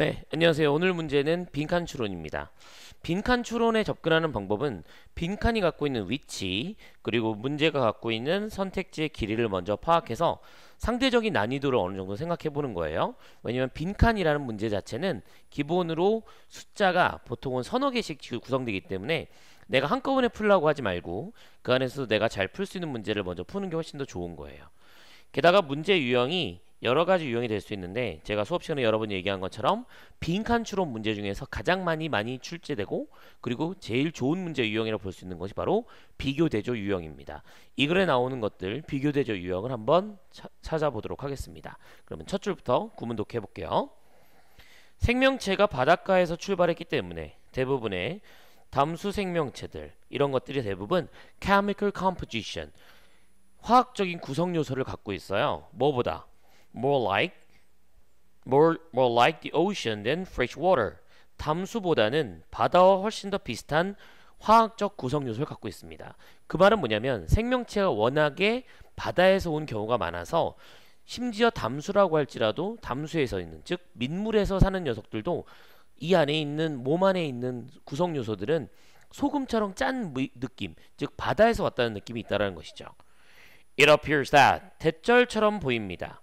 네, 안녕하세요. 오늘 문제는 빈칸 추론입니다. 빈칸 추론에 접근하는 방법은 빈칸이 갖고 있는 위치, 그리고 문제가 갖고 있는 선택지의 길이를 먼저 파악해서 상대적인 난이도를 어느 정도 생각해 보는 거예요. 왜냐면 빈칸이라는 문제 자체는 기본으로 숫자가 보통은 서너 개씩 구성되기 때문에 내가 한꺼번에 풀라고 하지 말고 그 안에서 내가 잘 풀 수 있는 문제를 먼저 푸는 게 훨씬 더 좋은 거예요. 게다가 문제 유형이 여러 가지 유형이 될 수 있는데 제가 수업 시간에 여러 번 얘기한 것처럼 빈칸 추론 문제 중에서 가장 많이 많이 출제되고 그리고 제일 좋은 문제 유형이라고 볼 수 있는 것이 바로 비교 대조 유형입니다. 이 글에 나오는 것들 비교 대조 유형을 한번 차, 찾아보도록 하겠습니다. 그러면 첫 줄부터 구문 독해 볼게요. 생명체가 바닷가에서 출발했기 때문에 대부분의 담수 생명체들 이런 것들이 대부분 chemical composition 화학적인 구성 요소를 갖고 있어요. 뭐보다 more like more, more like the ocean than fresh water. 담수보다는 바다와 훨씬 더 비슷한 화학적 구성 요소를 갖고 있습니다. 그 말은 뭐냐면 생명체가 워낙에 바다에서 온 경우가 많아서 심지어 담수라고 할지라도 담수에서 있는 즉 민물에서 사는 녀석들도 이 안에 있는 몸 안에 있는 구성 요소들은 소금처럼 짠 느낌, 즉 바다에서 왔다는 느낌이 있다라는 것이죠. It appears that 대절처럼 보입니다.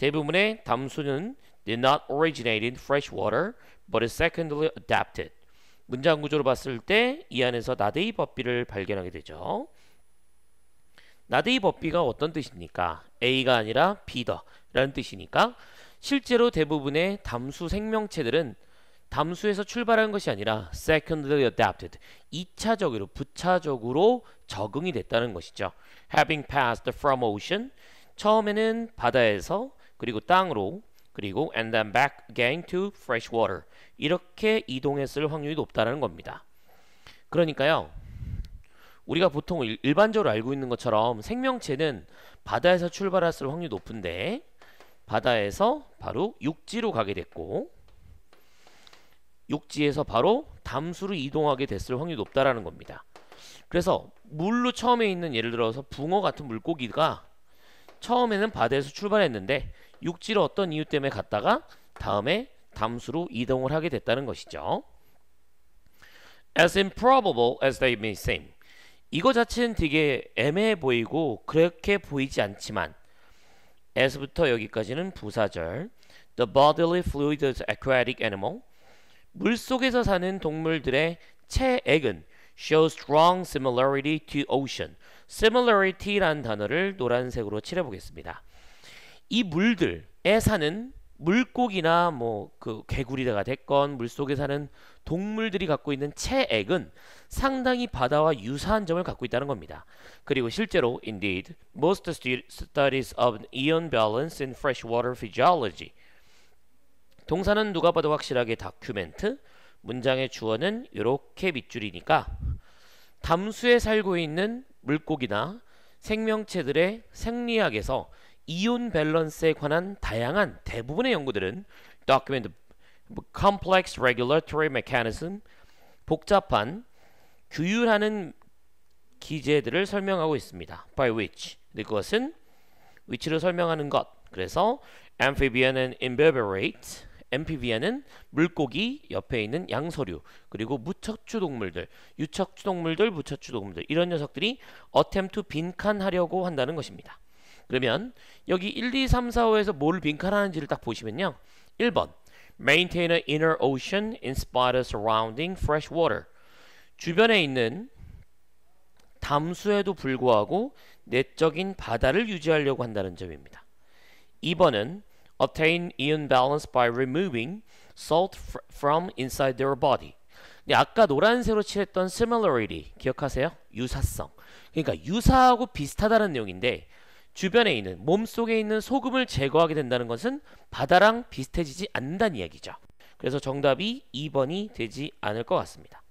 대부분의 담수는 did not originate in fresh water but is secondly adapted. 문장 구조로 봤을 때 이 안에서 나데이 법비를 발견하게 되죠. 나데이 법비가 어떤 뜻입니까? A가 아니라 B더라는 뜻이니까 실제로 대부분의 담수 생명체들은 담수에서 출발한 것이 아니라 secondly adapted, 2차적으로, 부차적으로 적응이 됐다는 것이죠. Having passed from ocean, 처음에는 바다에서 그리고 땅으로 그리고 and then back again to fresh water 이렇게 이동했을 확률이 높다는 겁니다. 그러니까요. 우리가 보통 일, 반적으로 알고 있는 것처럼 생명체는 바다에서 출발했을 확률이 높은데 바다에서 바로 육지로 가게 됐고 육지에서 바로 담수로 이동하게 됐을 확률이 높다라는 겁니다. 그래서 물로 처음에 있는 예를 들어서 붕어 같은 물고기가 처음에는 바다에서 출발했는데 육지로 어떤 이유 때문에 갔다가 다음에 담수로 이동을 하게 됐다는 것이죠. As improbable as they may seem. 이거 자체는 되게 애매해 보이고 그렇게 보이지 않지만 as부터 여기까지는 부사절 The bodily fluid of aquatic animal 물속에서 사는 동물들의 체액은 show strong similarity to ocean. similarity라는 단어를 노란색으로 칠해보겠습니다. 이 물들에 사는 물고기나 뭐 그 개구리가 됐건 물속에 사는 동물들이 갖고 있는 체액은 상당히 바다와 유사한 점을 갖고 있다는 겁니다. 그리고 실제로 indeed most studies of ion balance in freshwater physiology 동사는 누가 봐도 확실하게 다큐멘트 문장의 주어는 이렇게 밑줄이니까 담수에 살고 있는 물고기나 생명체들의 생리학에서 이온 밸런스에 관한 다양한 대부분의 연구들은 Document 뭐 Complex Regulatory Mechanism 복잡한 규율하는 기제들을 설명하고 있습니다. By which 그것은 위치를 설명하는 것. 그래서 amphibian은 imbiberate, amphibian은 물고기 옆에 있는 양서류, 그리고 무척추 동물들, 유척추 동물들, 무척추 동물들 이런 녀석들이 attempt to 빈칸하려고 한다는 것입니다. 그러면 여기 1, 2, 3, 4, 5에서 뭘 빈칸하는지를 딱 보시면요. 1번 Maintain an inner ocean in spite of surrounding fresh water 주변에 있는 담수에도 불구하고 내적인 바다를 유지하려고 한다는 점입니다. 2번은 Obtain ion balance by removing salt from inside their body 근데 아까 노란색으로 칠했던 similarity 기억하세요? 유사성 그러니까 유사하고 비슷하다는 내용인데 주변에 있는 몸속에 있는 소금을 제거하게 된다는 것은 바다랑 비슷해지지 않는다는 이야기죠. 그래서 정답이 2번이 되지 않을 것 같습니다.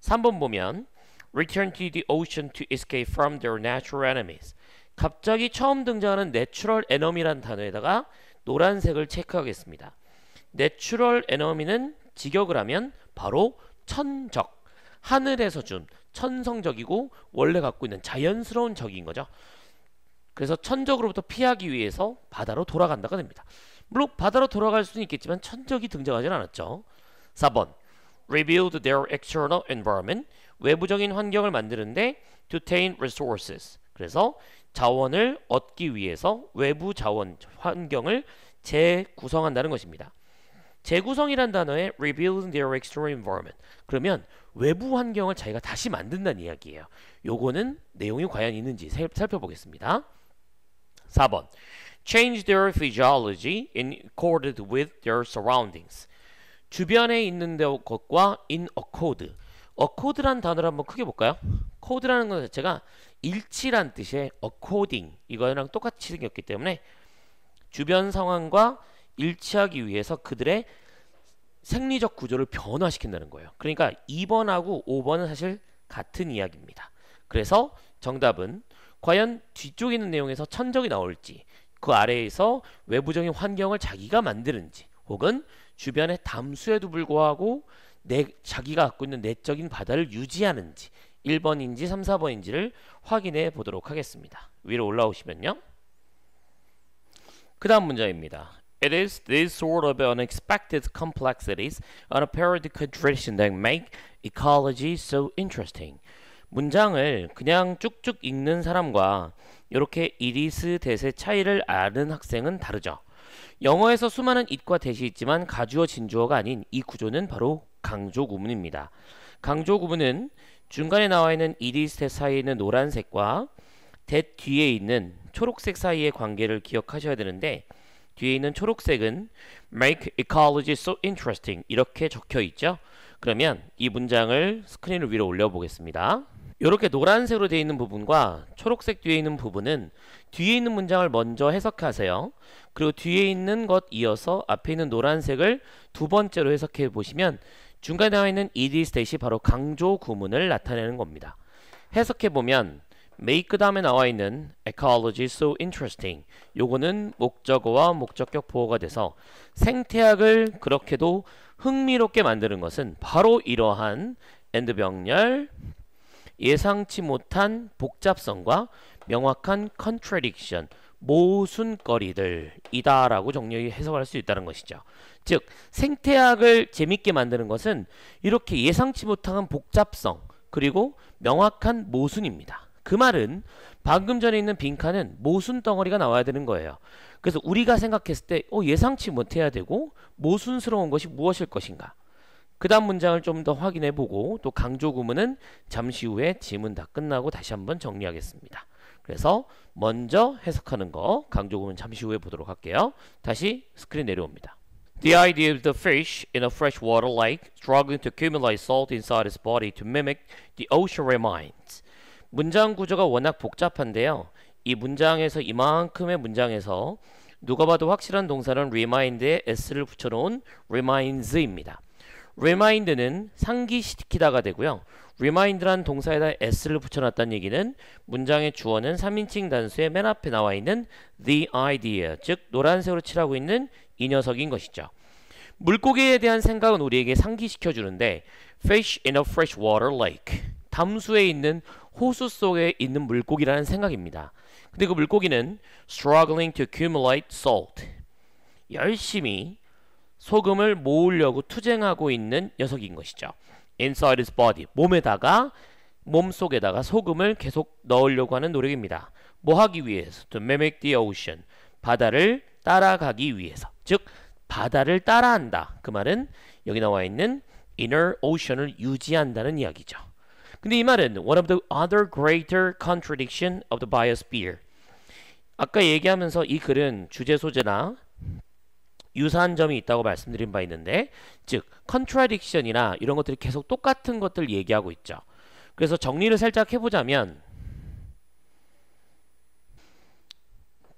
3번 보면 Return to the ocean to escape from their natural enemies 갑자기 처음 등장하는 n a a t u r 내 e 럴 에너미라는 단어에다가 노란색을 체크하겠습니다. n a a t u r 내 e 럴 에너미는 직역을 하면 바로 천적, 하늘에서 준 천성적이고 원래 갖고 있는 자연스러운 적인 거죠. 그래서 천적으로부터 피하기 위해서 바다로 돌아간다가 됩니다. 물론 바다로 돌아갈 수는 있겠지만 천적이 등장하진 않았죠. 4번 Rebuild their external environment 외부적인 환경을 만드는데 to attain resources 그래서 자원을 얻기 위해서 외부 자원 환경을 재구성한다는 것입니다. 재구성이란 단어에 rebuild their external environment 그러면 외부 환경을 자기가 다시 만든다는 이야기예요. 요거는 내용이 과연 있는지 살펴보겠습니다. 4번 Change their physiology in accord with their surroundings. 주변에 있는 것과 in accord. accord란 단어를 한번 크게 볼까요? c o d 라는것 자체가 일치란 뜻의 according 이거랑 똑같이 생겼기 때문에 주변 상황과 일치하기 위해서 그들의 생리적 구조를 변화시킨다는 거예요. 그러니까 2번하고 5번은 사실 같은 이야기입니다. 그래서 정답은 과연 뒤쪽에 있는 내용에서 천적이 나올지 그 아래에서 외부적인 환경을 자기가 만드는지 혹은 주변의 담수에도 불구하고 내, 자기가 갖고 있는 내적인 바다를 유지하는지 1번인지 3, 4번인지를 확인해 보도록 하겠습니다. 위로 올라오시면요. 그 다음 문제입니다. It is t h e s sort of unexpected complexities and a periodic tradition that make ecology so interesting. 문장을 그냥 쭉쭉 읽는 사람과 이렇게 이리스 대세 차이를 아는 학생은 다르죠. 영어에서 수많은 it과 대시 있지만 가주어 진주어가 아닌 이 구조는 바로 강조 구문입니다. 강조 구문은 중간에 나와 있는 이리스테 사이에 있는 노란색과 대 뒤에 있는 초록색 사이의 관계를 기억하셔야 되는데 뒤에 있는 초록색은 make ecology so interesting 이렇게 적혀 있죠. 그러면 이 문장을 스크린을 위로 올려 보겠습니다. 이렇게 노란색으로 되어 있는 부분과 초록색 뒤에 있는 부분은 뒤에 있는 문장을 먼저 해석하세요. 그리고 뒤에 있는 것 이어서 앞에 있는 노란색을 두 번째로 해석해 보시면 중간에 나와 있는 it 대시 바로 강조 구문을 나타내는 겁니다. 해석해 보면 make 다음에 나와 있는 ecology so interesting 요거는 목적어와 목적격 보호가 돼서 생태학을 그렇게도 흥미롭게 만드는 것은 바로 이러한 and 병렬 예상치 못한 복잡성과 명확한 컨트랙션 모순거리들이다라고 정리 해석할 수 있다는 것이죠. 즉 생태학을 재밌게 만드는 것은 이렇게 예상치 못한 복잡성 그리고 명확한 모순입니다. 그 말은 방금 전에 있는 빈칸은 모순 덩어리가 나와야 되는 거예요. 그래서 우리가 생각했을 때 어, 예상치 못해야 되고 모순스러운 것이 무엇일 것인가 그 다음 문장을 좀 더 확인해 보고 또 강조 구문은 잠시 후에 지문 다 끝나고 다시 한번 정리하겠습니다. 그래서 먼저 해석하는 거 강조 구문 잠시 후에 보도록 할게요. 다시 스크린 내려옵니다. The idea of the fish in a freshwater lake struggling to accumulate salt inside its body to mimic the ocean reminds. 문장 구조가 워낙 복잡한데요. 이 문장에서 이만큼의 문장에서 누가 봐도 확실한 동사는 remind에 s를 붙여놓은 reminds입니다. remind는 상기시키다가 되고요. remind란 동사에다 s를 붙여놨다는 얘기는 문장의 주어는 3인칭 단수의 맨 앞에 나와 있는 the idea, 즉 노란색으로 칠하고 있는 이 녀석인 것이죠. 물고기에 대한 생각은 우리에게 상기시켜 주는데 fish in a fresh water lake 담수에 있는 호수 속에 있는 물고기라는 생각입니다. 근데 그 물고기는 struggling to accumulate salt 열심히 소금을 모으려고 투쟁하고 있는 녀석인 것이죠. Inside his body, 몸에다가 몸 속에다가 소금을 계속 넣으려고 하는 노력입니다. 뭐 하기 위해서? To mimic the ocean, 바다를 따라가기 위해서. 즉 바다를 따라한다. 그 말은 여기 나와 있는 inner ocean을 유지한다는 이야기죠. 근데 이 말은 one of the other greater contradiction of the biosphere. 아까 얘기하면서 이 글은 주제 소재나 유사한 점이 있다고 말씀드린 바 있는데 즉 컨트라딕션이나 이런 것들이 계속 똑같은 것들 얘기하고 있죠. 그래서 정리를 살짝 해보자면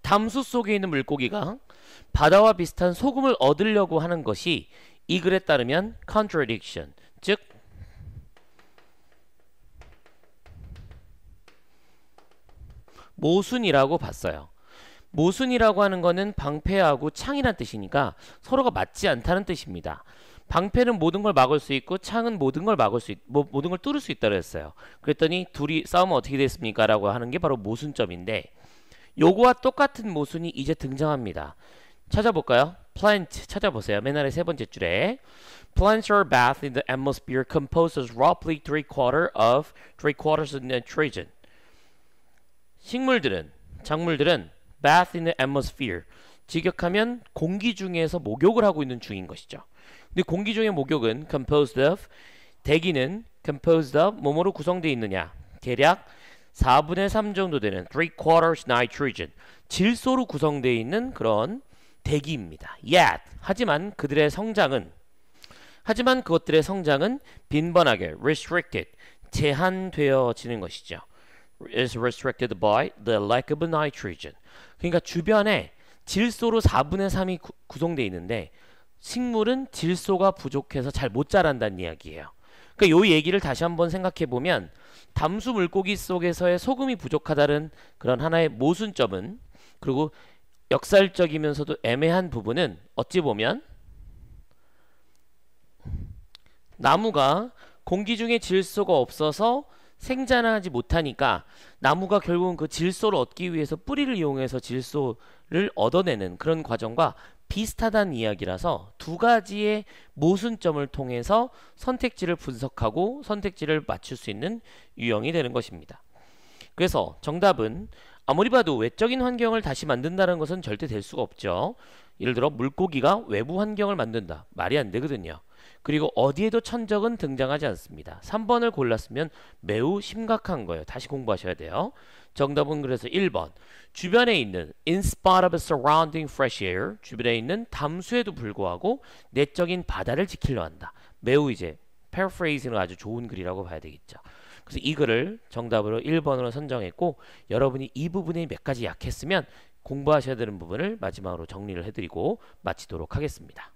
담수 속에 있는 물고기가 바다와 비슷한 소금을 얻으려고 하는 것이 이 글에 따르면 contradiction 즉 모순이라고 봤어요. 모순이라고 하는 거는 방패하고 창이란 뜻이니까 서로가 맞지 않다는 뜻입니다. 방패는 모든 걸 막을 수 있고 창은 모든 걸 막을 수 있, 뭐, 모든 걸 뚫을 수 있다고 했어요. 그랬더니 둘이 싸우면 어떻게 됐습니까? 라고 하는 게 바로 모순점인데 요거와 똑같은 모순이 이제 등장합니다. 찾아볼까요? plant 찾아보세요. 맨 아래 세 번째 줄에 plants are bathed in the atmosphere composed o roughly three quarter of three quarters of nitrogen. 식물들은 작물들은 bath in the atmosphere. 직역하면 공기 중에서 목욕을 하고 있는 중인 것이죠. 근데 공기 중의 목욕은 composed of 대기는 composed of 뭐뭐로 구성되어 있느냐? 대략 4분의 3 정도 되는 three quarters nitrogen 질소로 구성되어 있는 그런 대기입니다. Yet 하지만 그들의 성장은 하지만 그것들의 성장은 빈번하게 restricted 제한되어지는 것이죠. is restricted by the lack of nitrogen 그러니까 주변에 질소로 4분의 3이 구성되어 있는데 식물은 질소가 부족해서 잘 못 자란다는 이야기예요. 그러니까 요 얘기를 다시 한번 생각해 보면 담수 물고기 속에서의 소금이 부족하다는 그런 하나의 모순점은 그리고 역설적이면서도 애매한 부분은 어찌 보면 나무가 공기 중에 질소가 없어서 생산하지 못하니까 나무가 결국은 그 질소를 얻기 위해서 뿌리를 이용해서 질소를 얻어내는 그런 과정과 비슷하다는 이야기라서 두 가지의 모순점을 통해서 선택지를 분석하고 선택지를 맞출 수 있는 유형이 되는 것입니다. 그래서 정답은 아무리 봐도 외적인 환경을 다시 만든다는 것은 절대 될 수가 없죠. 예를 들어 물고기가 외부 환경을 만든다. 말이 안 되거든요. 그리고 어디에도 천적은 등장하지 않습니다. 3번을 골랐으면 매우 심각한 거예요. 다시 공부하셔야 돼요. 정답은 그래서 1번. 주변에 있는 in spite of surrounding fresh air 주변에 있는 담수에도 불구하고 내적인 바다를 지키려 한다. 매우 이제 paraphrasing은 아주 좋은 글이라고 봐야 되겠죠. 그래서 이 글을 정답으로 1번으로 선정했고 여러분이 이 부분이 몇 가지 약했으면 공부하셔야 되는 부분을 마지막으로 정리를 해드리고 마치도록 하겠습니다.